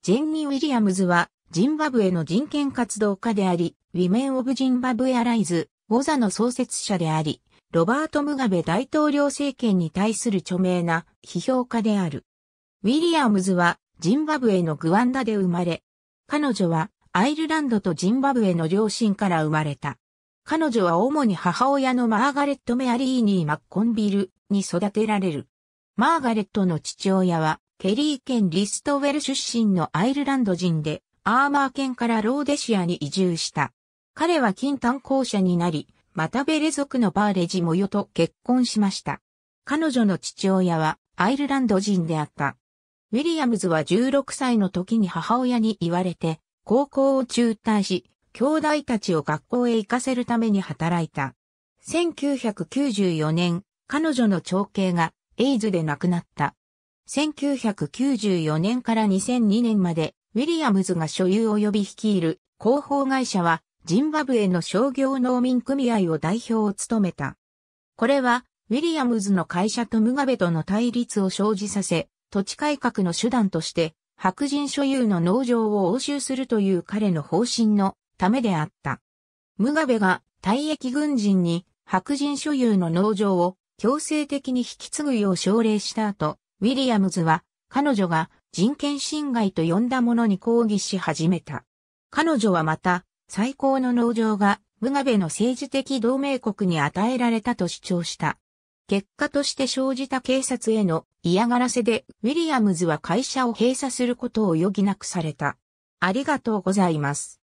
ジェンニー・ウィリアムズは、ジンバブエの人権活動家であり、ウィメン・オブ・ジンバブエ・アライズ、ウォザの創設者であり、ロバート・ムガベ大統領政権に対する著名な批評家である。ウィリアムズは、ジンバブエのグワンダで生まれ、彼女は、アイルランドとジンバブエの両親から生まれた。彼女は主に母親のマーガレット・メアリーニー・マッコンビルに育てられる。マーガレットの父親はケリー県リストウェル出身のアイルランド人で、アーマー県からローデシアに移住した。彼は金炭鉱者になり、マタベレ族のバーレジモヨと結婚しました。彼女の父親はアイルランド人であった。ウィリアムズは16歳の時に母親に言われて、高校を中退し、兄弟たちを学校へ行かせるために働いた。1994年、彼女の長兄がエイズで亡くなった。1994年から2002年まで、ウィリアムズが所有及び率いる広報会社は、ジンバブエの商業農民組合を代表を務めた。これは、ウィリアムズの会社とムガベとの対立を生じさせ、土地改革の手段として、白人所有の農場を押収するという彼の方針のためであった。ムガベが退役軍人に白人所有の農場を強制的に引き継ぐよう奨励した後、ウィリアムズは彼女が人権侵害と呼んだものに抗議し始めた。彼女はまた最高の農場がムガベの政治的同盟国に与えられたと主張した。結果として生じた警察への嫌がらせでウィリアムズは会社を閉鎖することを余儀なくされた。ありがとうございます。